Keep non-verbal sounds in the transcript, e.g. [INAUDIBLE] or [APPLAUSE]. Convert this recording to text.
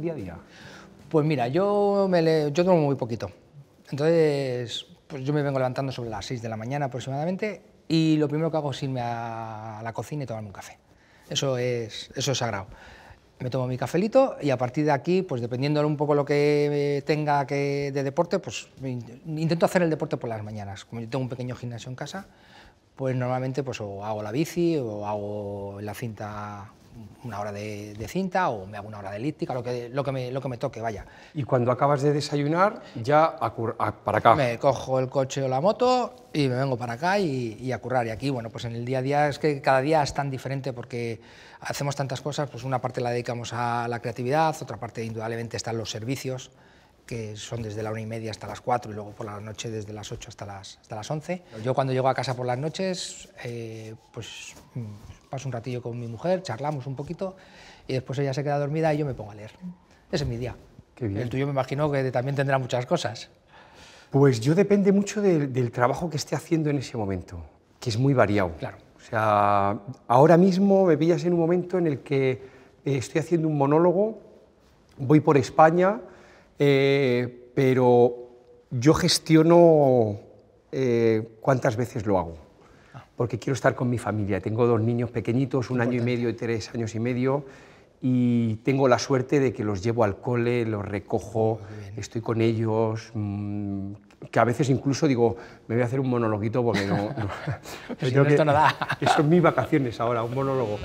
día a día? Pues mira, yo, me yo tomo muy poquito. Entonces, pues yo me vengo levantando sobre las 6 de la mañana aproximadamente y lo primero que hago es irme a la cocina y tomarme un café. Eso es, eso es sagrado. Me tomo mi cafelito y a partir de aquí, pues dependiendo un poco lo que tenga que de deporte, pues intento hacer el deporte por las mañanas. Como yo tengo un pequeño gimnasio en casa, pues normalmente pues o hago la bici o hago la cinta una hora de, cinta o me hago una hora de elíptica, lo que, lo, que me, lo que me toque, vaya. Y cuando acabas de desayunar, ya para acá. Me cojo el coche o la moto y me vengo para acá y, y, a currar. Y aquí, bueno, pues en el día a día es que cada día es tan diferente porque hacemos tantas cosas, pues una parte la dedicamos a la creatividad, otra parte indudablemente están los servicios que son desde la una y media hasta las cuatro... y luego por la noche desde las ocho hasta las, hasta Yo cuando llego a casa por las noches, eh, pues mm, paso un ratillo con mi mujer, charlamos un poquito y después ella se queda dormida y yo me pongo a leer. Ese es mi día. El tuyo me imagino que también tendrá muchas cosas. Pues yo depende mucho del, del trabajo que esté haciendo en ese momento, que es muy variado. Claro. O sea, ahora mismo me pillas en un momento en el que eh, estoy haciendo un monólogo, voy por España, eh, pero yo gestiono eh, cuántas veces lo hago, ah. porque quiero estar con mi familia. Tengo dos niños pequeñitos, un año y medio y tres años y medio, y tengo la suerte de que los llevo al cole, los recojo, estoy con ellos, mm, que a veces incluso digo, me voy a hacer un monologuito porque no... si no, [LAUGHS] Eso [LAUGHS] mis vacaciones ahora, un monólogo.